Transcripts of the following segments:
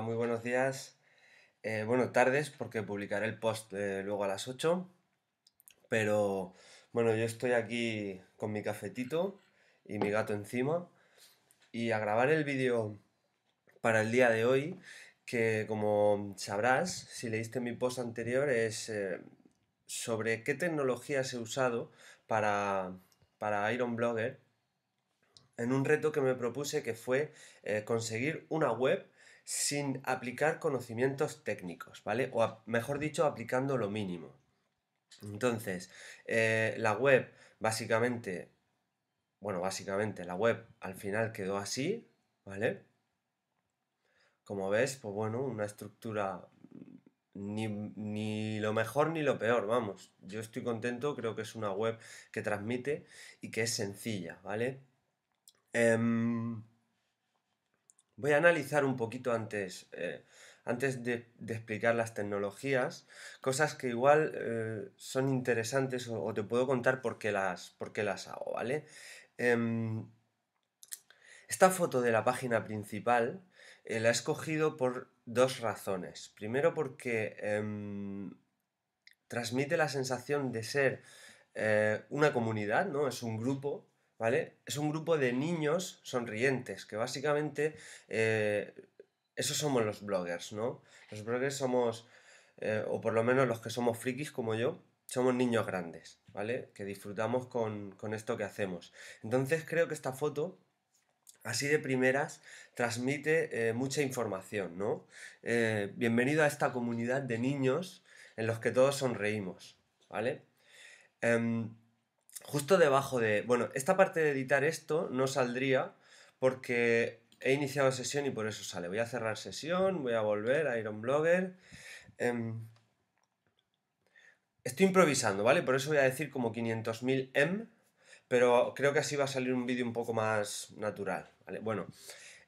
muy buenos días. Eh, bueno, tardes, porque publicaré el post eh, luego a las 8. Pero bueno, yo estoy aquí con mi cafetito y mi gato encima. Y a grabar el vídeo para el día de hoy, que como sabrás, si leíste mi post anterior, es eh, sobre qué tecnologías he usado para, para Iron Blogger en un reto que me propuse que fue conseguir una web sin aplicar conocimientos técnicos, ¿vale? O mejor dicho, aplicando lo mínimo. Entonces, eh, la web, básicamente, bueno, básicamente, la web al final quedó así, ¿vale? Como ves, pues bueno, una estructura ni, lo mejor ni lo peor, vamos. Yo estoy contento, creo que es una web que transmite y que es sencilla, ¿vale? Em, Voy a analizar un poquito antes, eh, antes de, explicar las tecnologías, cosas que igual eh, son interesantes o, te puedo contar por qué las, las hago, ¿vale? Em, esta foto de la página principal eh, la he escogido por dos razones. Primero porque em, transmite la sensación de ser una comunidad, ¿no? Es un grupo es un grupo de niños sonrientes, que básicamente eh, esos somos los bloggers, ¿no? Los bloggers somos, eh, o por lo menos los que somos frikis como yo, somos niños grandes, ¿vale? Que disfrutamos con, esto que hacemos. Entonces creo que esta foto así de primeras transmite eh, mucha información, ¿no? bienvenido a esta comunidad de niños en los que todos sonreímos, ¿vale? Em, justo debajo de... Bueno, esta parte de editar esto no saldría porque he iniciado sesión y por eso sale. Voy a cerrar sesión, voy a volver a Iron Blogger. Em, estoy improvisando, ¿vale? Por eso voy a decir como 500.000 M, em, pero creo que así va a salir un vídeo un poco más natural, ¿vale? Bueno,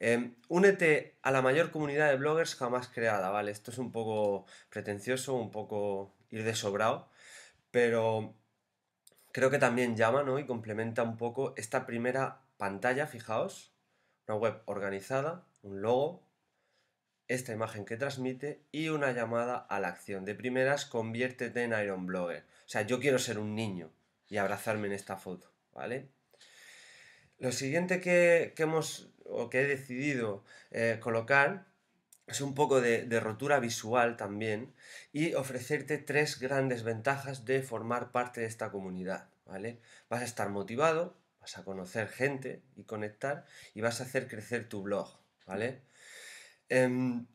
em, únete a la mayor comunidad de bloggers jamás creada, ¿vale? Esto es un poco pretencioso, un poco ir de sobrado, pero creo que también llama y complementa un poco esta primera pantalla, fijaos, una web organizada, un logo, esta imagen que transmite y una llamada a la acción. De primeras, conviértete en Iron Blogger. O sea, yo quiero ser un niño y abrazarme en esta foto, ¿vale? Lo siguiente que, hemos o que he decidido eh, colocar es un poco de, rotura visual también y ofrecerte tres grandes ventajas de formar parte de esta comunidad, ¿vale? Vas a estar motivado, vas a conocer gente y conectar y vas a hacer crecer tu blog, ¿vale? Em,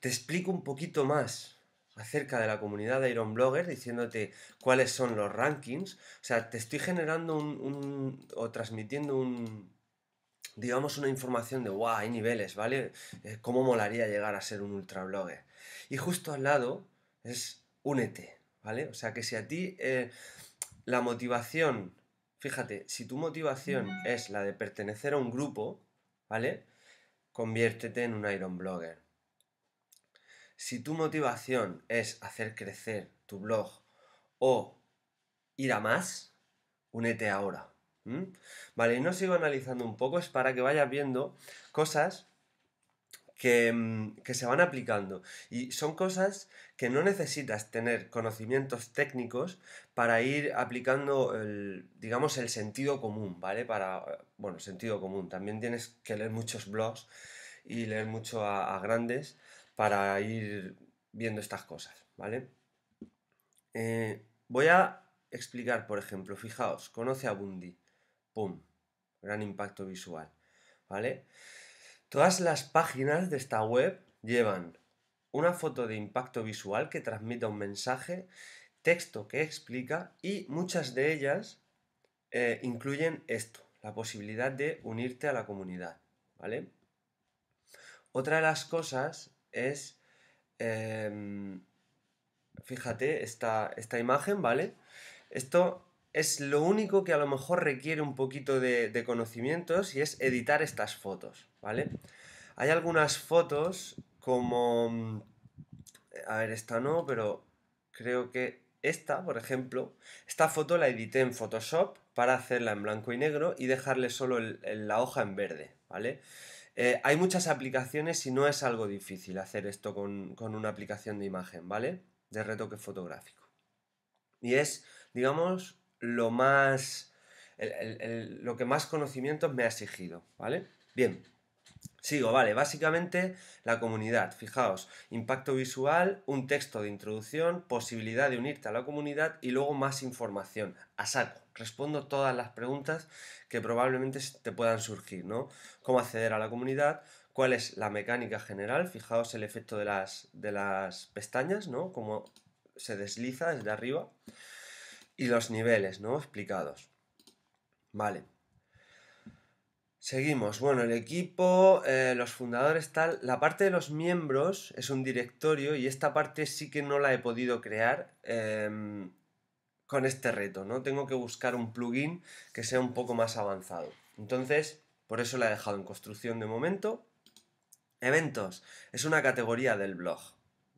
te explico un poquito más acerca de la comunidad de Iron Blogger, diciéndote cuáles son los rankings, o sea, te estoy generando un o transmitiendo un, digamos, una información de, wow, hay niveles, ¿vale? Eh, ¿Cómo molaría llegar a ser un ultrablogger? Y justo al lado es únete, ¿vale? O sea que si a ti eh, la motivación, fíjate, si tu motivación es la de pertenecer a un grupo, ¿vale? Conviértete en un Iron Blogger. Si tu motivación es hacer crecer tu blog o ir a más, únete ahora. ¿Mm? Vale, y no sigo analizando un poco, es para que vayas viendo cosas mm, que, se van aplicando. Y son cosas que no necesitas tener conocimientos técnicos para ir aplicando, el, digamos, el sentido común, ¿vale? Para, bueno, sentido común. También tienes que leer muchos blogs y leer mucho a, grandes para ir viendo estas cosas, ¿vale? Eh, voy a explicar, por ejemplo, fijaos, conoce a Bundy. ¡Pum! Gran impacto visual. ¿Vale? Todas las páginas de esta web llevan una foto de impacto visual que transmite un mensaje, texto que explica y muchas de ellas eh, incluyen esto, la posibilidad de unirte a la comunidad. ¿Vale? Otra de las cosas es, em, fíjate, esta, esta imagen, ¿vale? Esto es lo único que a lo mejor requiere un poquito de, conocimientos y es editar estas fotos, ¿vale? Hay algunas fotos como... Mm, a ver, esta no, pero creo que esta, por ejemplo, esta foto la edité en Photoshop para hacerla en blanco y negro y dejarle solo la hoja en verde, ¿vale? Eh, hay muchas aplicaciones y no es algo difícil hacer esto con, con una aplicación de imagen, ¿vale? De retoque fotográfico. Y es, digamos, lo más. lo que más conocimientos me ha exigido, ¿vale? Bien, sigo, vale, básicamente la comunidad, fijaos, impacto visual, un texto de introducción, posibilidad de unirte a la comunidad y luego más información, a saco, respondo todas las preguntas que probablemente te puedan surgir, ¿no? Cómo acceder a la comunidad, cuál es la mecánica general, fijaos el efecto de las, de las pestañas, ¿no? Cómo se desliza desde arriba y los niveles, ¿no? Explicados. Vale. Seguimos. Bueno, el equipo, eh, los fundadores, tal. La parte de los miembros es un directorio y esta parte sí que no la he podido crear em, con este reto, ¿no? Tengo que buscar un plugin que sea un poco más avanzado. Entonces, por eso la he dejado en construcción de momento. Eventos. Es una categoría del blog,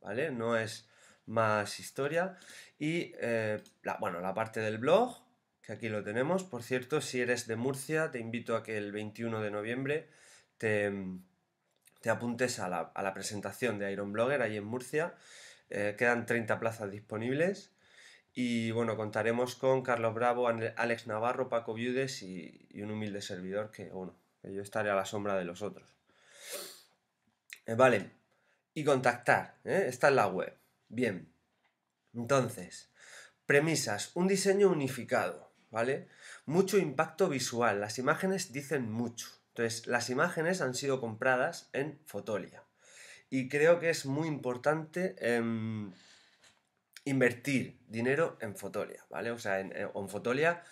¿vale? No es más historia. Y eh, la, bueno, la parte del blog, que aquí lo tenemos. Por cierto, si eres de Murcia, te invito a que el 21 de noviembre te, apuntes a la, presentación de Iron Blogger ahí en Murcia. Eh, quedan 30 plazas disponibles. Y bueno, contaremos con Carlos Bravo, Alex Navarro, Paco Viudes y, un humilde servidor que, bueno, yo estaré a la sombra de los otros. Eh, vale, y contactar. ¿eh? en la web. Bien, entonces, premisas, un diseño unificado, ¿vale? Mucho impacto visual, las imágenes dicen mucho. Entonces, las imágenes han sido compradas en Fotolia. Y creo que es muy importante em, invertir dinero en Fotolia, ¿vale? O sea, en, Fotolia,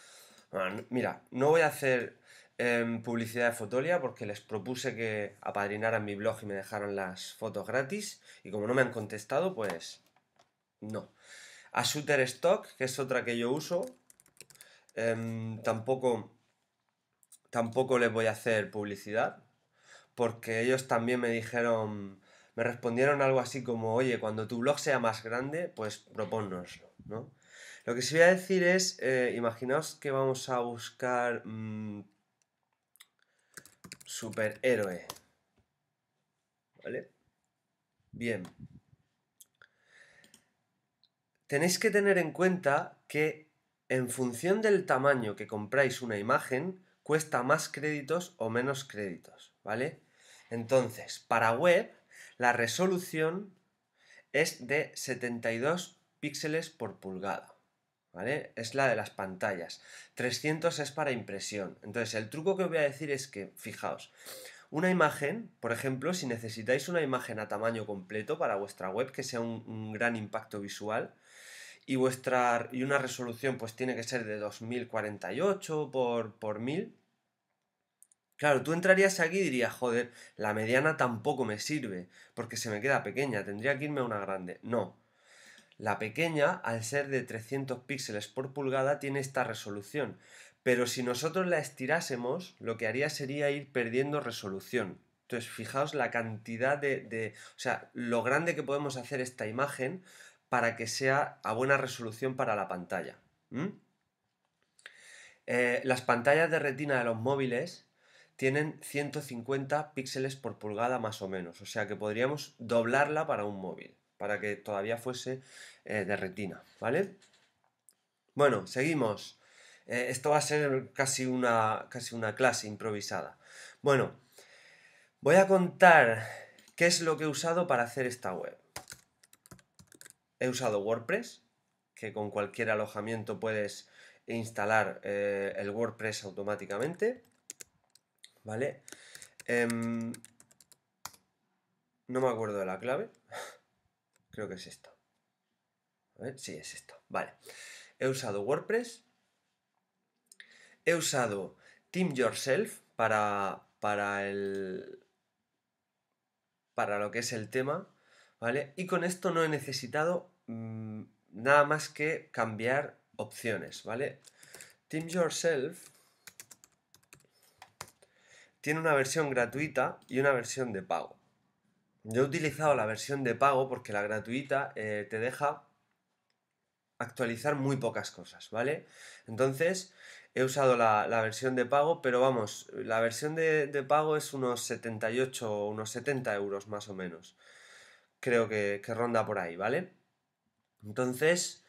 ah, mira, no voy a hacer em, publicidad de Fotolia porque les propuse que apadrinaran mi blog y me dejaron las fotos gratis. Y como no me han contestado, pues no. A Shooter Stock, que es otra que yo uso, em, tampoco, tampoco les voy a hacer publicidad, porque ellos también me dijeron, me respondieron algo así como, oye, cuando tu blog sea más grande, pues propónnoslo, ¿no? Lo que sí voy a decir es, eh, imaginaos que vamos a buscar mm, superhéroe, ¿vale? Bien tenéis que tener en cuenta que en función del tamaño que compráis una imagen, cuesta más créditos o menos créditos, ¿vale? Entonces, para web, la resolución es de 72 píxeles por pulgada, ¿vale? Es la de las pantallas. 300 es para impresión. Entonces, el truco que os voy a decir es que, fijaos, una imagen, por ejemplo, si necesitáis una imagen a tamaño completo para vuestra web, que sea un gran impacto visual, y, vuestra, y una resolución pues tiene que ser de 2048 por, por 1000, claro, tú entrarías aquí y dirías, joder, la mediana tampoco me sirve, porque se me queda pequeña, tendría que irme a una grande. No. La pequeña, al ser de 300 píxeles por pulgada, tiene esta resolución. Pero si nosotros la estirásemos, lo que haría sería ir perdiendo resolución. Entonces, fijaos la cantidad de, de, o sea, lo grande que podemos hacer esta imagen para que sea a buena resolución para la pantalla. Eh, las pantallas de retina de los móviles tienen 150 píxeles por pulgada más o menos, o sea que podríamos doblarla para un móvil, para que todavía fuese eh, de retina, ¿vale? Bueno, seguimos. Eh, esto va a ser casi una, casi una clase improvisada. Bueno, voy a contar qué es lo que he usado para hacer esta web he usado WordPress, que con cualquier alojamiento puedes instalar eh, el WordPress automáticamente, ¿vale? Em, no me acuerdo de la clave, creo que es esto, A ver, sí, es esto, vale. He usado WordPress, he usado Team Yourself para, para el... para lo que es el tema, ¿vale? Y con esto no he necesitado mm, nada más que cambiar opciones, ¿vale? Team Yourself tiene una versión gratuita y una versión de pago. Yo he utilizado la versión de pago porque la gratuita eh, te deja actualizar muy pocas cosas, ¿vale? Entonces, he usado la, versión de pago, pero vamos, la versión de, de pago es unos 78 o unos 70 euros más o menos creo que, ronda por ahí, ¿vale? Entonces,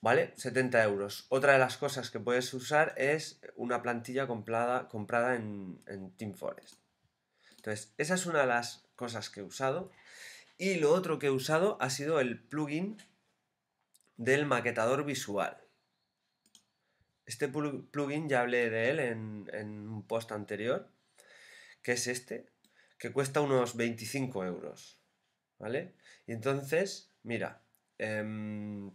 ¿vale? 70 euros. Otra de las cosas que puedes usar es una plantilla comprada, comprada en, Team Forest. Entonces, esa es una de las cosas que he usado. Y lo otro que he usado ha sido el plugin del maquetador visual. Este plugin ya hablé de él en, en un post anterior, que es este, que cuesta unos 25 euros. ¿Vale? Y entonces, mira. Em,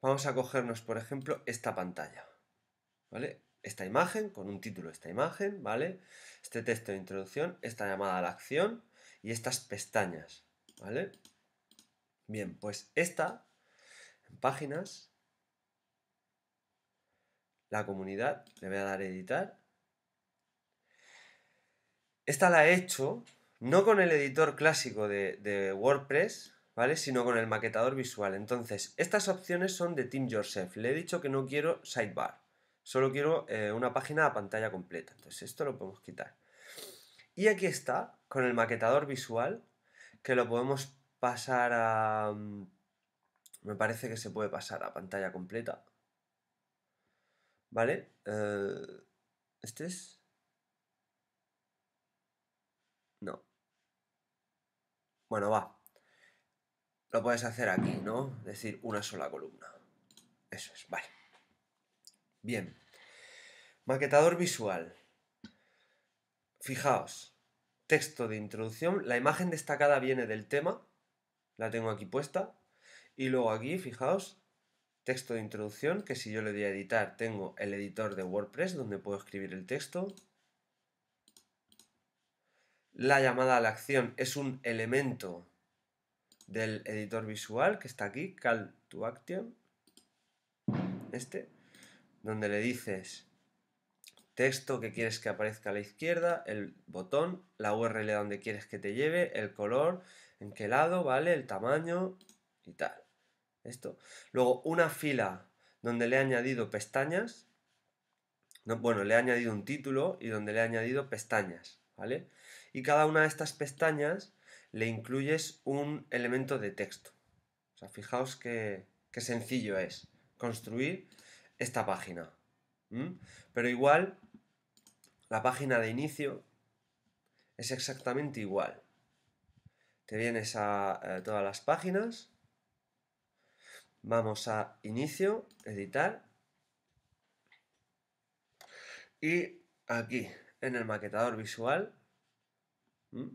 vamos a cogernos, por ejemplo, esta pantalla. ¿Vale? Esta imagen, con un título, esta imagen, ¿vale? Este texto de introducción, esta llamada a la acción y estas pestañas, ¿vale? Bien, pues esta, en páginas, la comunidad, le voy a dar a editar esta la he hecho no con el editor clásico de, WordPress, ¿vale? Sino con el maquetador visual. Entonces, estas opciones son de Team Yourself. Le he dicho que no quiero sidebar. Solo quiero eh, una página a pantalla completa. Entonces, esto lo podemos quitar. Y aquí está, con el maquetador visual, que lo podemos pasar a... Mm, me parece que se puede pasar a pantalla completa. ¿Vale? Eh, este es... Bueno, va. Lo puedes hacer aquí, ¿no? Es decir, una sola columna. Eso es, vale. Bien. Maquetador visual. Fijaos. Texto de introducción. La imagen destacada viene del tema. La tengo aquí puesta. Y luego aquí, fijaos, texto de introducción, que si yo le doy a editar, tengo el editor de WordPress donde puedo escribir el texto. La llamada a la acción es un elemento del editor visual que está aquí, Call to Action, este, donde le dices texto que quieres que aparezca a la izquierda, el botón, la URL donde quieres que te lleve, el color, en qué lado, ¿vale? El tamaño y tal. Esto. Luego una fila donde le he añadido pestañas. bueno, le he añadido un título y donde le he añadido pestañas, ¿vale? y cada una de estas pestañas le incluyes un elemento de texto. O sea, fijaos qué, sencillo es construir esta página. Pero igual, la página de inicio es exactamente igual. Te vienes a todas las páginas, vamos a inicio, editar, y aquí en el maquetador visual ¿Mm?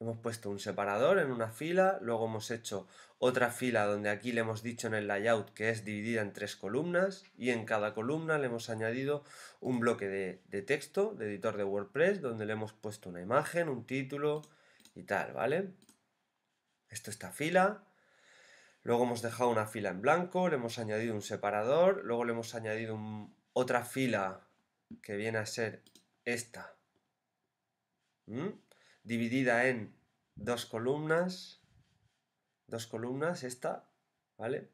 Hemos puesto un separador en una fila, luego hemos hecho otra fila donde aquí le hemos dicho en el layout que es dividida en tres columnas y en cada columna le hemos añadido un bloque de, texto de editor de WordPress donde le hemos puesto una imagen, un título y tal, ¿vale? Esto esta fila, Luego hemos dejado una fila en blanco, le hemos añadido un separador, luego le hemos añadido otra fila que viene a ser esta. ¿Mm? dividida en dos columnas, dos columnas, esta, ¿vale?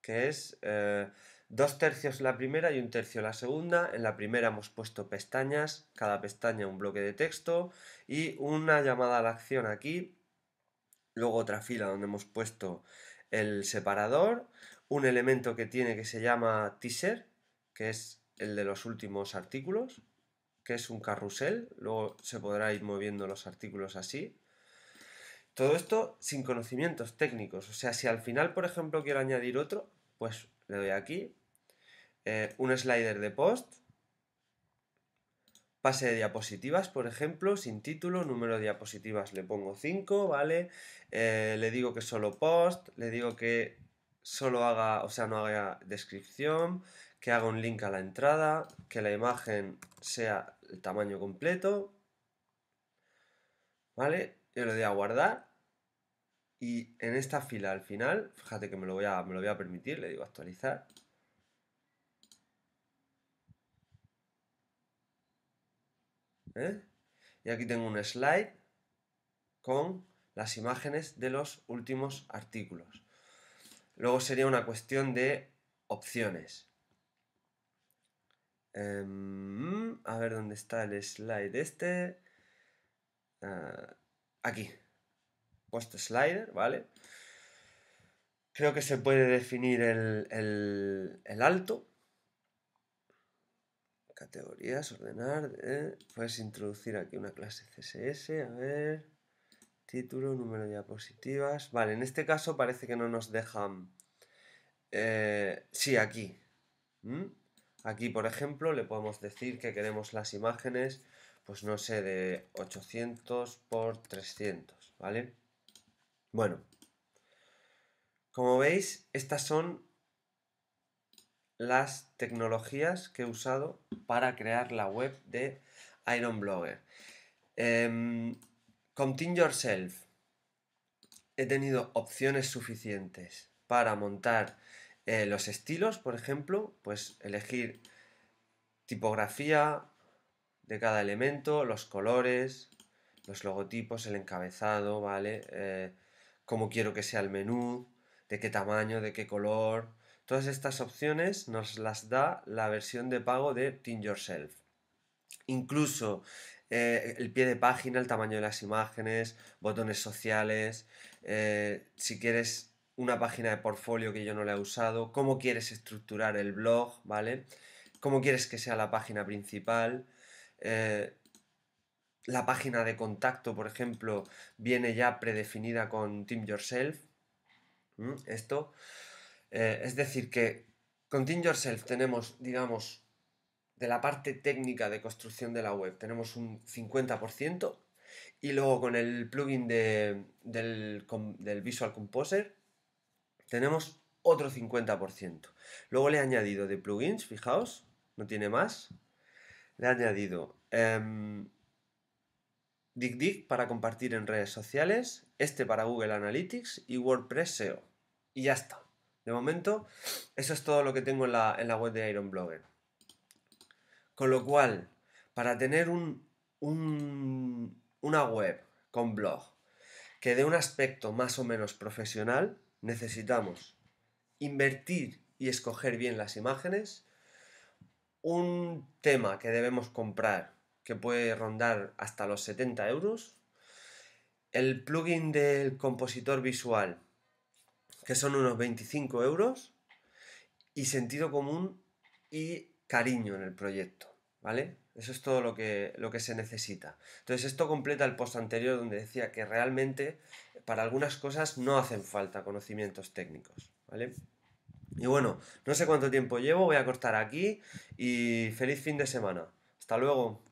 Que es eh, dos tercios la primera y un tercio la segunda. En la primera hemos puesto pestañas, cada pestaña un bloque de texto y una llamada a la acción aquí. Luego otra fila donde hemos puesto el separador, un elemento que tiene que se llama teaser, que es el de los últimos artículos, que es un carrusel, luego se podrá ir moviendo los artículos así. Todo esto sin conocimientos técnicos, o sea, si al final, por ejemplo, quiero añadir otro, pues le doy aquí, eh, un slider de post, pase de diapositivas, por ejemplo, sin título, número de diapositivas le pongo 5, ¿vale? Eh, le digo que solo post, le digo que solo haga, o sea, no haga descripción, que haga un link a la entrada, que la imagen sea el tamaño completo, ¿vale? Yo le doy a guardar y en esta fila al final, fíjate que me lo voy a, me lo voy a permitir, le digo actualizar. ¿Eh? Y aquí tengo un slide con las imágenes de los últimos artículos. Luego sería una cuestión de opciones. Em, a ver dónde está el slide este. Ah, aquí. Post slider, ¿vale? Creo que se puede definir el, alto. Categorías, ordenar. Eh, puedes introducir aquí una clase CSS. A ver. Título, número de diapositivas. Vale, en este caso parece que no nos dejan. Eh, sí, aquí. ¿Mm? Aquí, por ejemplo, le podemos decir que queremos las imágenes, pues no sé, de 800 por 300, ¿vale? Bueno, como veis, estas son las tecnologías que he usado para crear la web de Iron Blogger. Eh, Yourself. He tenido opciones suficientes para montar eh, los estilos, por ejemplo, pues elegir tipografía de cada elemento, los colores, los logotipos, el encabezado, ¿vale? Eh, cómo quiero que sea el menú, de qué tamaño, de qué color. Todas estas opciones nos las da la versión de pago de Team Yourself. Incluso eh, el pie de página, el tamaño de las imágenes, botones sociales. si quieres una página de portfolio que yo no la he usado, cómo quieres estructurar el blog, ¿vale? Cómo quieres que sea la página principal. Eh, la página de contacto, por ejemplo, viene ya predefinida con Team Yourself. Esto. Eh, es decir, que con Team Yourself tenemos, digamos, de la parte técnica de construcción de la web, tenemos un 50%. Y luego con el plugin del Visual Composer tenemos otro 50%. Luego le he añadido de plugins, fijaos, no tiene más. Le he añadido em, DigDig para compartir en redes sociales, este para Google Analytics y WordPress SEO. Y ya está. De momento, eso es todo lo que tengo en la, web de Iron Blogger. Con lo cual, para tener un, una web con blog que dé un aspecto más o menos profesional, necesitamos invertir y escoger bien las imágenes, un tema que debemos comprar que puede rondar hasta los 70 euros, el plugin del compositor visual que son unos 25 euros y sentido común y cariño en el proyecto, ¿vale? Eso es todo lo que, lo que se necesita. Entonces esto completa el post anterior donde decía que realmente para algunas cosas no hacen falta conocimientos técnicos, ¿vale? Y bueno, no sé cuánto tiempo llevo, voy a cortar aquí y feliz fin de semana. Hasta luego.